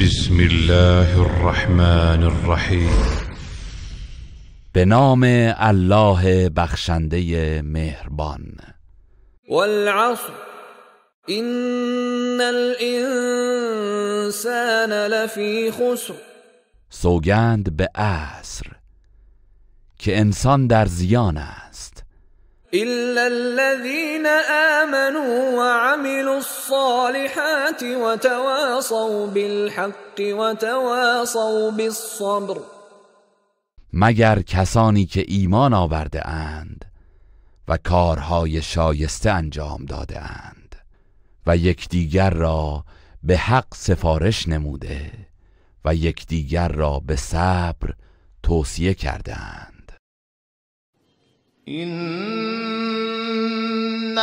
بسم الله الرحمن الرحیم به نام الله بخشنده مهربان والعصر ان الانسان لفی خسر سوگند به عصر که انسان در زیان است الا الذین امنوا الصالحات وتواصوا بالحق وتواصوا بالصبر مگر کسانی که ایمان آورده اند و کارهای شایسته انجام داده اند و یکدیگر را به حق سفارش نموده و یکدیگر را به صبر توصیه اند این